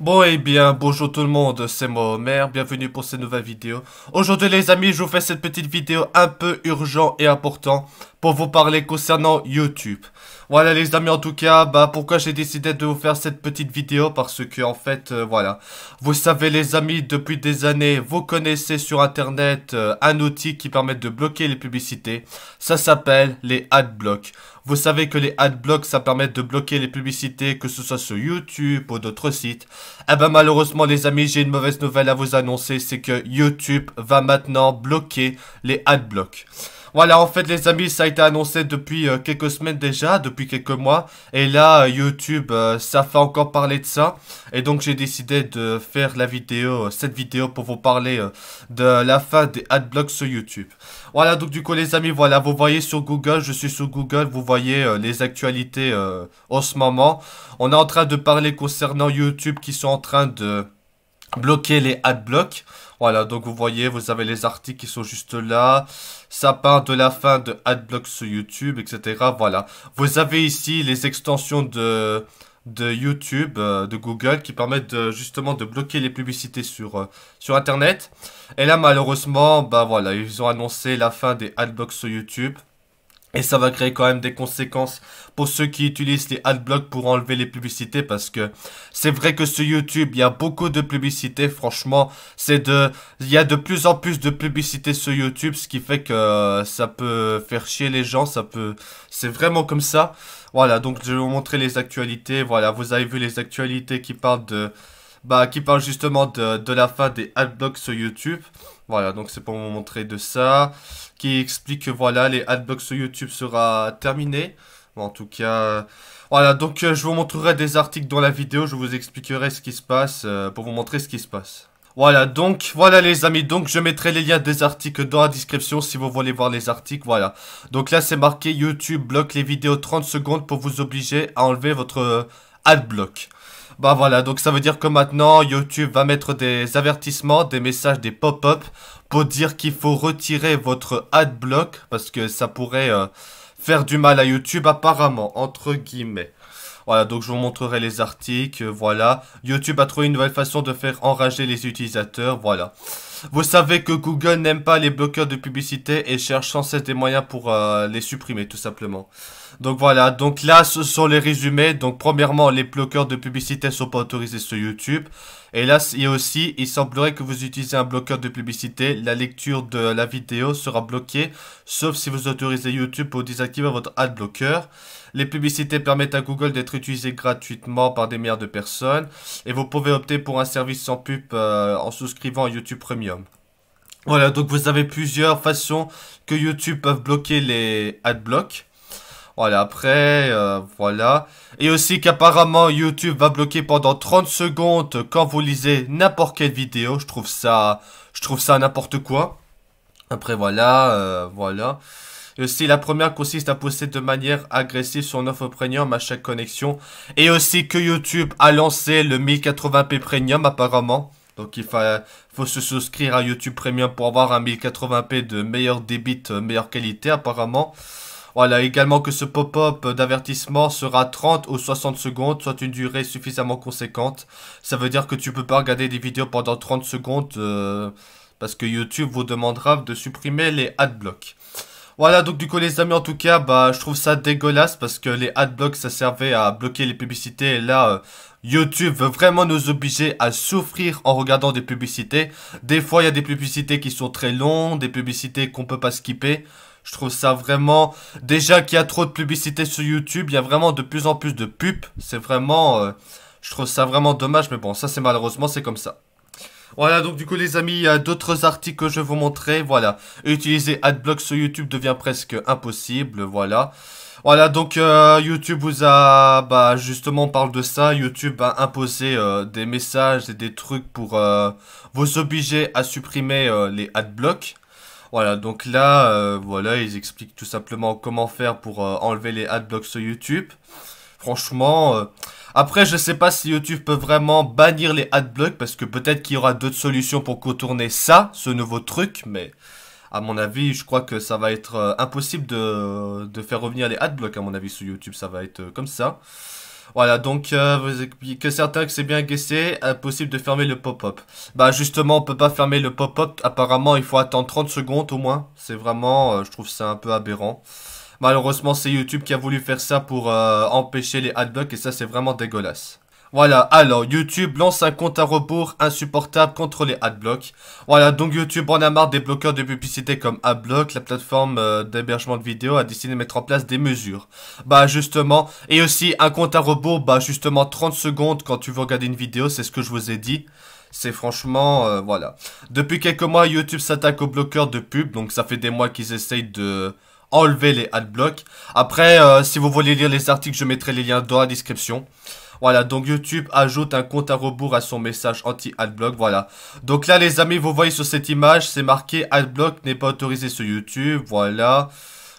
Bon et eh bien, bonjour tout le monde, c'est moi Omer, bienvenue pour cette nouvelle vidéo. Aujourd'hui les amis, je vous fais cette petite vidéo un peu urgent et important pour vous parler concernant YouTube. Voilà les amis en tout cas, bah pourquoi j'ai décidé de vous faire cette petite vidéo parce que en fait euh, voilà. Vous savez les amis, depuis des années, vous connaissez sur internet euh, un outil qui permet de bloquer les publicités. Ça s'appelle les adblocks. Vous savez que les adblocks ça permet de bloquer les publicités que ce soit sur YouTube ou d'autres sites. Et eh ben malheureusement les amis, j'ai une mauvaise nouvelle à vous annoncer, c'est que YouTube va maintenant bloquer les adblocks. Voilà, en fait, les amis, ça a été annoncé depuis euh, quelques semaines déjà, depuis quelques mois. Et là, euh, YouTube, euh, ça fait encore parler de ça. Et donc, j'ai décidé de faire la vidéo, cette vidéo, pour vous parler de la fin des adblocks sur YouTube. Voilà, donc du coup, les amis, voilà, vous voyez sur Google, je suis sur Google, vous voyez les actualités en ce moment. On est en train de parler concernant YouTube qui sont en train de bloquer les adblocks. Voilà, donc vous voyez, vous avez les articles qui sont juste là. Ça part de la fin de adblock sur YouTube, etc. Voilà. Vous avez ici les extensions de de YouTube, euh, de Google, qui permettent de, justement de bloquer les publicités sur, euh, sur Internet. Et là, malheureusement, bah voilà, ils ont annoncé la fin des adblocks sur YouTube. Et ça va créer quand même des conséquences pour ceux qui utilisent les adblocks pour enlever les publicités parce que c'est vrai que sur YouTube, il y a beaucoup de publicités. Franchement, c'est de, il y a de plus en plus de publicités sur YouTube, ce qui fait que euh, ça peut faire chier les gens. Ça peut, c'est vraiment comme ça. Voilà. Donc, je vais vous montrer les actualités. Voilà. Vous avez vu les actualités qui parlent de, bah, qui parlent justement de, la fin des adblocks sur YouTube. Voilà, donc c'est pour vous montrer de ça, qui explique que voilà, les adblocks sur YouTube sera terminé. en tout cas, euh, voilà, donc euh, je vous montrerai des articles dans la vidéo, je vous expliquerai ce qui se passe, euh, pour vous montrer ce qui se passe. Voilà, donc, voilà les amis, donc je mettrai les liens des articles dans la description si vous voulez voir les articles, voilà. Donc là, c'est marqué YouTube bloque les vidéos 30 secondes pour vous obliger à enlever votre adblock. Bah voilà, donc ça veut dire que maintenant YouTube va mettre des avertissements, des messages, des pop-up pour dire qu'il faut retirer votre ad block parce que ça pourrait euh, faire du mal à YouTube apparemment, entre guillemets. Voilà, donc je vous montrerai les articles, voilà. YouTube a trouvé une nouvelle façon de faire enrager les utilisateurs, voilà. Vous savez que Google n'aime pas les bloqueurs de publicité et cherche sans cesse des moyens pour euh, les supprimer, tout simplement. Donc voilà, donc là ce sont les résumés. Donc premièrement, les bloqueurs de publicité sont pas autorisés sur YouTube. Et là, aussi, il semblerait que vous utilisez un bloqueur de publicité. La lecture de la vidéo sera bloquée, sauf si vous autorisez YouTube pour désactiver votre ad bloqueur. Les publicités permettent à Google d'être utilisées gratuitement par des milliards de personnes. Et vous pouvez opter pour un service sans pub euh, en souscrivant à YouTube Premium. Voilà, donc vous avez plusieurs façons que YouTube peuvent bloquer les ad blocs. Voilà, après, euh, voilà. Et aussi qu'apparemment, YouTube va bloquer pendant 30 secondes quand vous lisez n'importe quelle vidéo. Je trouve ça, je trouve ça n'importe quoi. Après, voilà, euh, voilà. Et aussi, la première consiste à poster de manière agressive son offre premium à chaque connexion. Et aussi que YouTube a lancé le 1080p premium, apparemment. Donc il faut se souscrire à YouTube Premium pour avoir un 1080p de meilleur débit, euh, meilleure qualité apparemment. Voilà, également que ce pop-up d'avertissement sera 30 ou 60 secondes, soit une durée suffisamment conséquente. Ça veut dire que tu ne peux pas regarder des vidéos pendant 30 secondes euh, parce que YouTube vous demandera de supprimer les adblocks. Voilà, donc du coup les amis, en tout cas, bah, je trouve ça dégueulasse parce que les adblocks, ça servait à bloquer les publicités et là, euh, YouTube veut vraiment nous obliger à souffrir en regardant des publicités. Des fois, il y a des publicités qui sont très longues, des publicités qu'on peut pas skipper. Je trouve ça vraiment... Déjà qu'il y a trop de publicité sur YouTube, il y a vraiment de plus en plus de pubs. C'est vraiment... Euh, je trouve ça vraiment dommage, mais bon, ça c'est malheureusement, c'est comme ça. Voilà, donc du coup les amis, il y a d'autres articles que je vais vous montrer, voilà. Utiliser Adblock sur YouTube devient presque impossible, voilà. Voilà, donc euh, YouTube vous a, bah justement on parle de ça, YouTube a imposé euh, des messages et des trucs pour vous obliger à supprimer les Adblock. Voilà, donc là, euh, voilà, ils expliquent tout simplement comment faire pour euh, enlever les adblocks sur YouTube. Franchement, euh, après, je sais pas si YouTube peut vraiment bannir les adblocks parce que peut-être qu'il y aura d'autres solutions pour contourner ça, ce nouveau truc, mais à mon avis, je crois que ça va être impossible de, de faire revenir les adblocks à mon avis sur YouTube, ça va être comme ça. Voilà, donc euh, que certains que c'est bien guessé, impossible de fermer le pop-up. Bah justement, on peut pas fermer le pop-up, apparemment il faut attendre 30 secondes au moins. C'est vraiment, euh, je trouve ça un peu aberrant. Malheureusement, c'est YouTube qui a voulu faire ça pour euh, empêcher les adbugs et ça c'est vraiment dégueulasse. Voilà, alors YouTube lance un compte à rebours insupportable contre les adblocks. Voilà, donc YouTube en a marre des bloqueurs de publicité comme Adblock, la plateforme euh, d'hébergement de vidéos a décidé de mettre en place des mesures. Bah justement, et aussi un compte à rebours, bah justement 30 secondes quand tu veux regarder une vidéo, c'est ce que je vous ai dit. C'est franchement, euh, voilà. Depuis quelques mois, YouTube s'attaque aux bloqueurs de pub, donc ça fait des mois qu'ils essayent de enlever les adblocks. Après, euh, si vous voulez lire les articles, je mettrai les liens dans la description. Voilà, donc YouTube ajoute un compte à rebours à son message anti-adblock, voilà. Donc là, les amis, vous voyez sur cette image, c'est marqué adblock n'est pas autorisé sur YouTube, voilà.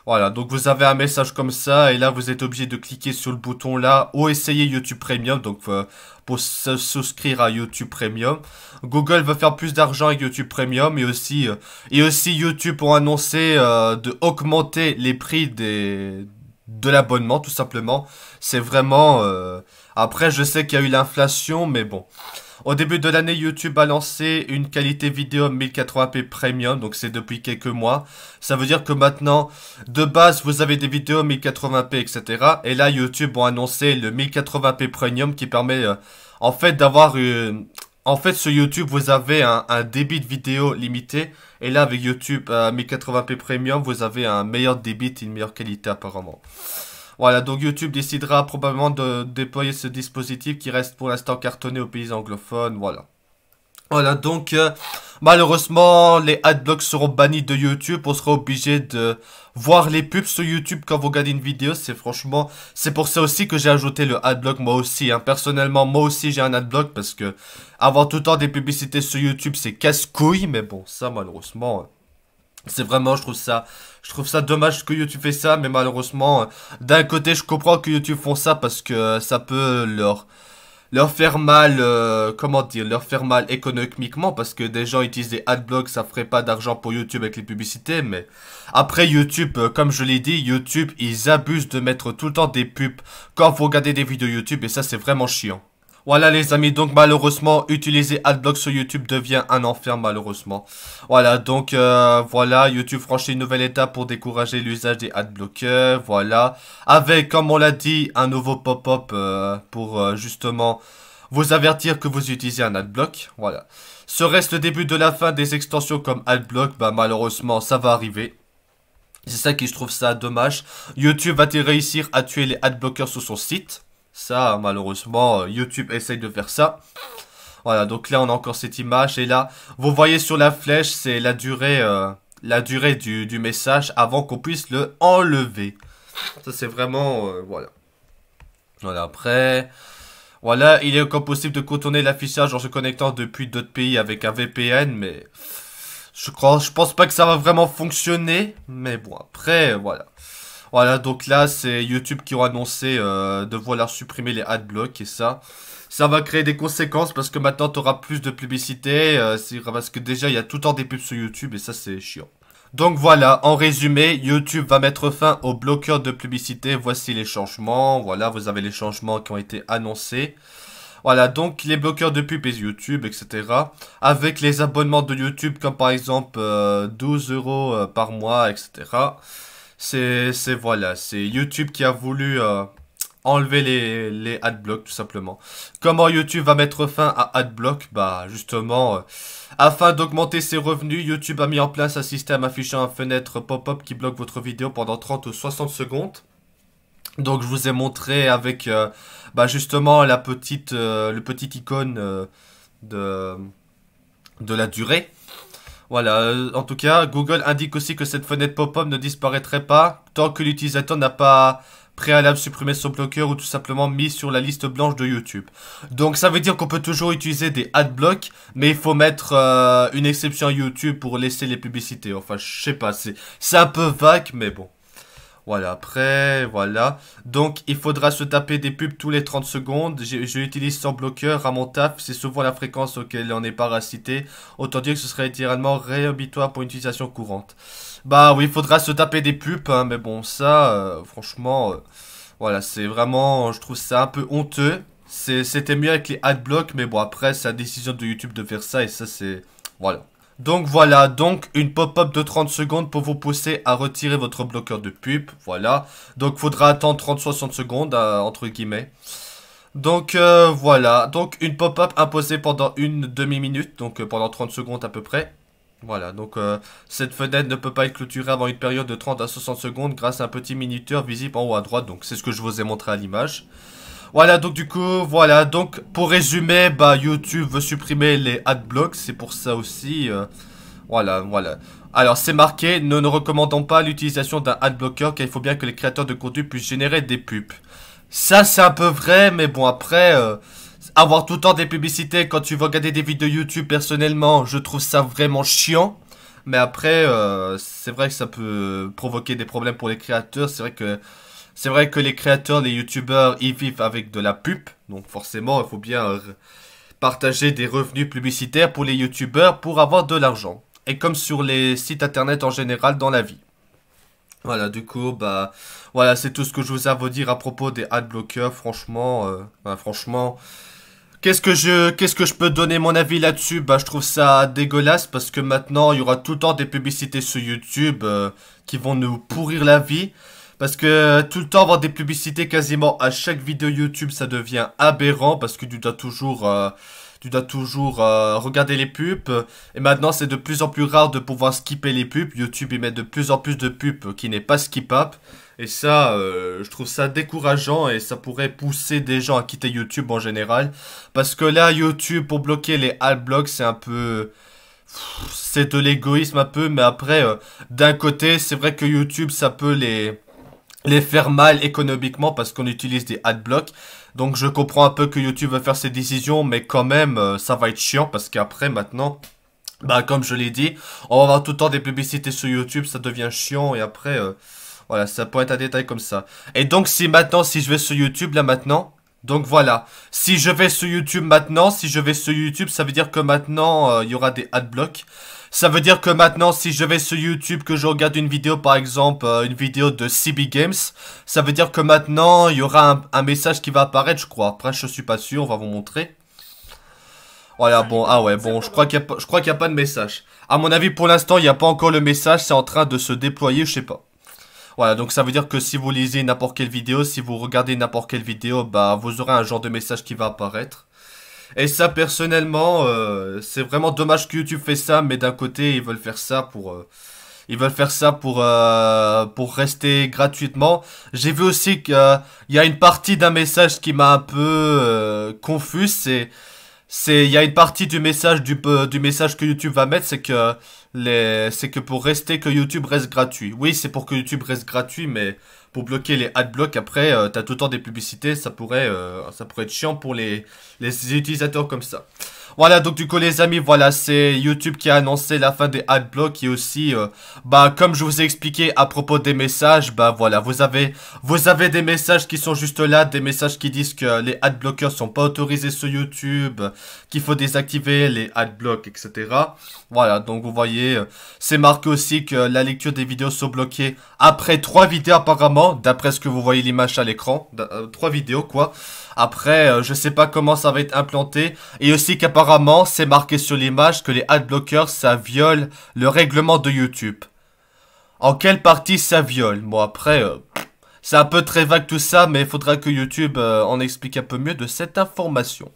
Voilà, donc vous avez un message comme ça, et là vous êtes obligé de cliquer sur le bouton là, ou essayer YouTube Premium, donc euh, pour se souscrire à YouTube Premium. Google veut faire plus d'argent avec YouTube Premium, et aussi, euh, et aussi YouTube ont annoncé euh, de les prix des, de l'abonnement tout simplement. C'est vraiment... Euh, après je sais qu'il y a eu l'inflation mais bon. Au début de l'année, YouTube a lancé une qualité vidéo 1080p premium, donc c'est depuis quelques mois. Ça veut dire que maintenant, de base, vous avez des vidéos 1080p, etc. Et là, YouTube ont annoncé le 1080p premium qui permet euh, en fait d'avoir une... En fait, sur YouTube, vous avez un, débit de vidéo limité. Et là, avec YouTube 1080p euh, Premium, vous avez un meilleur débit et une meilleure qualité apparemment. Voilà, donc YouTube décidera probablement de déployer ce dispositif qui reste pour l'instant cartonné aux pays anglophones. Voilà. Voilà, donc euh, malheureusement, les adblocks seront bannis de YouTube. On sera obligé de voir les pubs sur YouTube quand vous regardez une vidéo. C'est franchement, c'est pour ça aussi que j'ai ajouté le adblock moi aussi. Hein. Personnellement, moi aussi j'ai un adblock parce que avoir tout le temps des publicités sur YouTube, c'est casse-couille. Mais bon, ça malheureusement, euh, c'est vraiment, je trouve ça, je trouve ça dommage que YouTube fait ça. Mais malheureusement, euh, d'un côté, je comprends que YouTube font ça parce que ça peut leur leur faire mal, euh, comment dire, leur faire mal économiquement parce que des gens utilisent des adblocks, ça ferait pas d'argent pour YouTube avec les publicités, mais après YouTube, euh, comme je l'ai dit, YouTube, ils abusent de mettre tout le temps des pubs quand vous regardez des vidéos YouTube et ça c'est vraiment chiant. Voilà les amis, donc malheureusement, utiliser Adblock sur YouTube devient un enfer malheureusement. Voilà, donc euh, voilà, YouTube franchit une nouvelle étape pour décourager l'usage des adblockers, voilà. Avec, comme on l'a dit, un nouveau pop-up euh, pour euh, justement vous avertir que vous utilisez un adblock, voilà. Serait-ce le début de la fin des extensions comme adblock Bah malheureusement, ça va arriver. C'est ça qui je trouve ça dommage. YouTube va-t-il réussir à tuer les adblockers sur son site ça, malheureusement, euh, YouTube essaye de faire ça. Voilà, donc là, on a encore cette image. Et là, vous voyez sur la flèche, c'est la durée, euh, la durée du, message avant qu'on puisse le enlever. Ça, c'est vraiment... Euh, voilà. Voilà, après... Voilà, il est encore possible de contourner l'affichage en se connectant depuis d'autres pays avec un VPN, mais... Je, crois, je pense pas que ça va vraiment fonctionner, mais bon, après, voilà. Voilà, donc là, c'est YouTube qui ont annoncé euh, de vouloir supprimer les adblocks et ça, ça va créer des conséquences parce que maintenant, tu auras plus de publicité. Euh, parce que déjà, il y a tout le temps des pubs sur YouTube et ça, c'est chiant. Donc voilà, en résumé, YouTube va mettre fin aux bloqueurs de publicité. Voici les changements. Voilà, vous avez les changements qui ont été annoncés. Voilà, donc les bloqueurs de pub et YouTube, etc. Avec les abonnements de YouTube comme par exemple 12 euh, euros par mois, etc c'est voilà, c'est YouTube qui a voulu euh, enlever les, ad adblocks tout simplement. Comment YouTube va mettre fin à adblock Bah justement, euh, afin d'augmenter ses revenus, YouTube a mis en place un système affichant une fenêtre pop-up qui bloque votre vidéo pendant 30 ou 60 secondes. Donc je vous ai montré avec euh, bah, justement la petite, le petit icône de, de la durée. Voilà, euh, en tout cas, Google indique aussi que cette fenêtre pop-up ne disparaîtrait pas tant que l'utilisateur n'a pas préalable supprimé son bloqueur ou tout simplement mis sur la liste blanche de YouTube. Donc ça veut dire qu'on peut toujours utiliser des ad adblocks, mais il faut mettre euh, une exception YouTube pour laisser les publicités. Enfin, je sais pas, c'est un peu vague, mais bon. Voilà, après, voilà. Donc, il faudra se taper des pubs tous les 30 secondes. Je, l'utilise sans bloqueur à mon taf. C'est souvent la fréquence auquel on est parasité. Autant dire que ce serait littéralement réhabitoire pour une utilisation courante. Bah oui, il faudra se taper des pubs, hein. mais bon, ça, euh, franchement, euh, voilà, c'est vraiment, je trouve ça un peu honteux. C'était mieux avec les adblocks, mais bon, après, c'est la décision de YouTube de faire ça, et ça, c'est... Voilà. Donc voilà, donc une pop-up de 30 secondes pour vous pousser à retirer votre bloqueur de pub, voilà. Donc faudra attendre 30-60 secondes, euh, entre guillemets. Donc euh, voilà, donc une pop-up imposée pendant une demi-minute, donc euh, pendant 30 secondes à peu près. Voilà, donc cette fenêtre ne peut pas être clôturée avant une période de 30 à 60 secondes grâce à un petit minuteur visible en haut à droite, donc c'est ce que je vous ai montré à l'image. Voilà, donc du coup, voilà. Donc, pour résumer, bah, YouTube veut supprimer les adblocks. C'est pour ça aussi. Euh, voilà, voilà. Alors, c'est marqué, nous ne recommandons pas l'utilisation d'un adblocker car il faut bien que les créateurs de contenu puissent générer des pubs. Ça, c'est un peu vrai, mais bon, après, euh, avoir tout le temps des publicités quand tu veux regarder des vidéos YouTube, personnellement, je trouve ça vraiment chiant. Mais après, euh, c'est vrai que ça peut provoquer des problèmes pour les créateurs. C'est vrai que c'est vrai que les créateurs, les youtubeurs, ils vivent avec de la pub. Donc forcément, il faut bien euh, partager des revenus publicitaires pour les youtubeurs pour avoir de l'argent. Et comme sur les sites internet en général dans la vie. Voilà, du coup, bah, voilà, c'est tout ce que je vous avais à dire à propos des adblockers. Franchement, euh, bah, franchement, qu'est-ce que je, qu'est-ce que je peux donner mon avis là-dessus Bah, je trouve ça dégueulasse parce que maintenant, il y aura tout le temps des publicités sur YouTube euh, qui vont nous pourrir la vie. Parce que euh, tout le temps avoir des publicités quasiment à chaque vidéo YouTube, ça devient aberrant parce que tu dois toujours... Euh, tu dois toujours euh, regarder les pubs. Et maintenant, c'est de plus en plus rare de pouvoir skipper les pubs. YouTube, il met de plus en plus de pubs qui n'est pas skip-up. Et ça, je trouve ça décourageant et ça pourrait pousser des gens à quitter YouTube en général. Parce que là, YouTube, pour bloquer les halblocks, c'est un peu c'est de l'égoïsme un peu, mais après, d'un côté, c'est vrai que YouTube, ça peut les les faire mal économiquement parce qu'on utilise des adblocks. Donc je comprends un peu que YouTube va faire ses décisions, mais quand même, euh, ça va être chiant parce qu'après maintenant, bah comme je l'ai dit, on va avoir tout le temps des publicités sur YouTube, ça devient chiant et après, euh, voilà, ça peut être un détail comme ça. Et donc si maintenant, si je vais sur YouTube là maintenant, donc voilà, si je vais sur YouTube maintenant, si je vais sur YouTube, ça veut dire que maintenant, euh, il y aura des adblocks. Ça veut dire que maintenant, si je vais sur YouTube, que je regarde une vidéo, par exemple, euh, une vidéo de CB Games, ça veut dire que maintenant, il y aura un, message qui va apparaître, je crois. Après, je suis pas sûr, on va vous montrer. Voilà, ah, bon, ah ouais, bon, je crois qu'il n'y a, a, pas de message. À mon avis, pour l'instant, il n'y a pas encore le message, c'est en train de se déployer, je sais pas. Voilà, donc ça veut dire que si vous lisez n'importe quelle vidéo, si vous regardez n'importe quelle vidéo, bah, vous aurez un genre de message qui va apparaître. Et ça, personnellement, euh, c'est vraiment dommage que YouTube fait ça, mais d'un côté, ils veulent faire ça pour... Euh, ils veulent faire ça pour, euh, pour rester gratuitement. J'ai vu aussi qu'il y a une partie d'un message qui m'a un peu confus, c'est... C'est, il y a une partie du message du, du message que YouTube va mettre, c'est que les, c'est que pour rester que YouTube reste gratuit. Oui, c'est pour que YouTube reste gratuit, mais bloquer les adblocks. Après, euh, t'as tout le temps des publicités, ça pourrait, euh, ça pourrait être chiant pour les, les utilisateurs comme ça. Voilà, donc du coup les amis, voilà, c'est YouTube qui a annoncé la fin des adblocks et aussi, euh, bah comme je vous ai expliqué à propos des messages, bah voilà, vous avez, vous avez des messages qui sont juste là, des messages qui disent que les adblockers sont pas autorisés sur YouTube, qu'il faut désactiver les adblocks, etc. Voilà, donc vous voyez, euh, c'est marqué aussi que la lecture des vidéos sont bloquées après trois vidéos apparemment, d'après ce que vous voyez l'image à l'écran, euh, trois vidéos quoi. Après, je sais pas comment ça va être implanté et aussi qu'apparemment c'est marqué sur l'image que les adblockers, ça viole le règlement de YouTube. En quelle partie ça viole Bon, après, euh, c'est un peu très vague tout ça, mais il faudra que YouTube euh, en explique un peu mieux de cette information.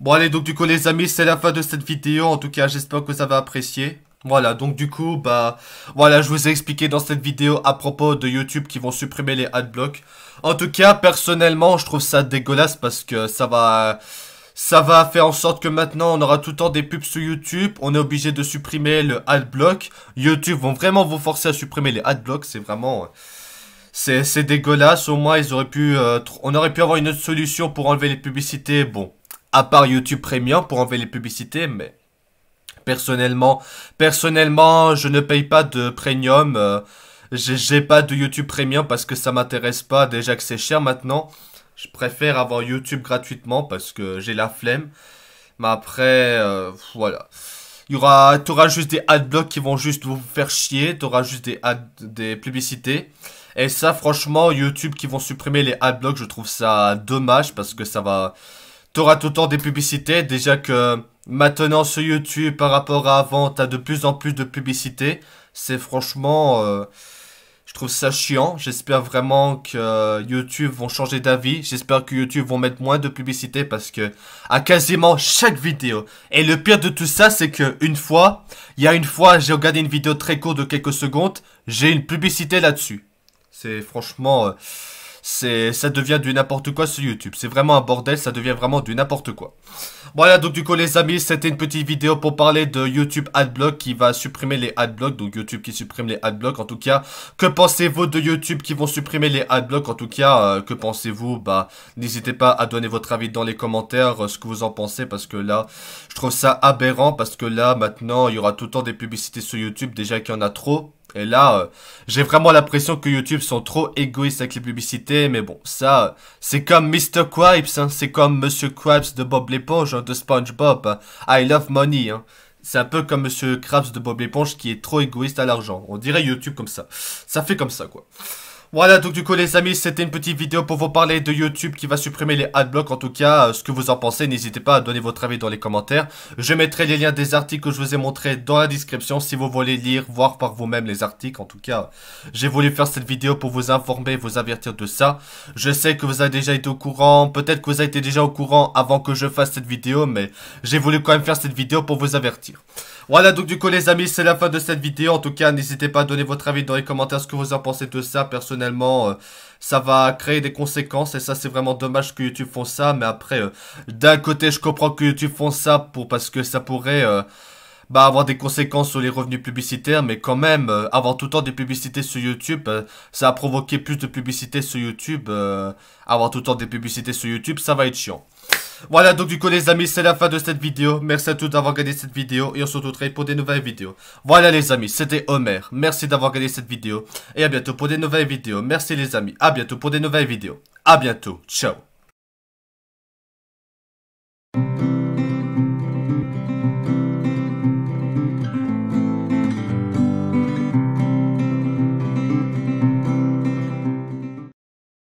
Bon, allez, donc du coup, les amis, c'est la fin de cette vidéo. En tout cas, j'espère que vous avez apprécié. Voilà, donc du coup, bah, voilà, je vous ai expliqué dans cette vidéo à propos de YouTube qui vont supprimer les adblocks. En tout cas, personnellement, je trouve ça dégueulasse parce que ça va... Ça va faire en sorte que maintenant on aura tout le temps des pubs sur YouTube. On est obligé de supprimer le adblock. YouTube vont vraiment vous forcer à supprimer les adblocks. C'est vraiment... C'est dégueulasse. Au moins ils auraient pu... Euh, on aurait pu avoir une autre solution pour enlever les publicités. Bon, à part YouTube Premium pour enlever les publicités, mais... Personnellement, personnellement, je ne paye pas de premium. Euh, j'ai pas de YouTube Premium parce que ça m'intéresse pas. Déjà que c'est cher maintenant. Je préfère avoir YouTube gratuitement parce que j'ai la flemme. Mais après, euh, voilà. Il y aura, t'auras juste des adblocks qui vont juste vous faire chier. T'auras juste des des publicités. Et ça, franchement, YouTube qui vont supprimer les adblocks, je trouve ça dommage parce que ça va. T'auras tout le temps des publicités. Déjà que maintenant sur YouTube par rapport à avant, t'as de plus en plus de publicités. C'est franchement. Euh, je trouve ça chiant. J'espère vraiment que YouTube vont changer d'avis. J'espère que YouTube vont mettre moins de publicité parce que à quasiment chaque vidéo. Et le pire de tout ça, c'est que une fois, il y a une fois, j'ai regardé une vidéo très courte de quelques secondes, j'ai une publicité là-dessus. C'est franchement. Euh, c'est ça devient du n'importe quoi sur YouTube. C'est vraiment un bordel, ça devient vraiment du n'importe quoi. Voilà, donc du coup les amis, c'était une petite vidéo pour parler de YouTube Adblock qui va supprimer les Adblock donc YouTube qui supprime les Adblock, En tout cas, que pensez-vous de YouTube qui vont supprimer les Adblock En tout cas, euh, que pensez-vous Bah, n'hésitez pas à donner votre avis dans les commentaires, euh, ce que vous en pensez, parce que là, je trouve ça aberrant, parce que là, maintenant, il y aura tout le temps des publicités sur YouTube, déjà qu'il y en a trop. Et là, euh, j'ai vraiment l'impression que YouTube sont trop égoïstes avec les publicités, mais bon, ça, euh, c'est comme Mr. Quipes, hein, c'est comme Monsieur Krabs de Bob l'éponge, hein, de SpongeBob, hein. I love money, hein. C'est un peu comme Monsieur Krabs de Bob l'éponge qui est trop égoïste à l'argent. On dirait YouTube comme ça. Ça fait comme ça, quoi. Voilà, donc du coup les amis, c'était une petite vidéo pour vous parler de YouTube qui va supprimer les adblocks. En tout cas, euh, ce que vous en pensez, n'hésitez pas à donner votre avis dans les commentaires. Je mettrai les liens des articles que je vous ai montrés dans la description si vous voulez lire, voir par vous-même les articles. En tout cas, j'ai voulu faire cette vidéo pour vous informer, vous avertir de ça. Je sais que vous avez déjà été au courant, peut-être que vous avez été déjà au courant avant que je fasse cette vidéo, mais j'ai voulu quand même faire cette vidéo pour vous avertir. Voilà donc du coup les amis c'est la fin de cette vidéo En tout cas n'hésitez pas à donner votre avis dans les commentaires Ce que vous en pensez de ça personnellement euh, Ça va créer des conséquences Et ça c'est vraiment dommage que YouTube font ça Mais après euh, d'un côté je comprends que YouTube font ça pour Parce que ça pourrait euh, bah, avoir des conséquences sur les revenus publicitaires, mais quand même, avoir tout le temps des publicités sur YouTube, ça a provoqué plus de publicités sur YouTube. avoir tout le temps des publicités sur YouTube, ça va être chiant. Voilà, donc du coup les amis, c'est la fin de cette vidéo. Merci à tous d'avoir regardé cette vidéo et on se retrouve pour des nouvelles vidéos. Voilà les amis, c'était Homer. Merci d'avoir regardé cette vidéo et à bientôt pour des nouvelles vidéos. Merci les amis, à bientôt pour des nouvelles vidéos. À bientôt, ciao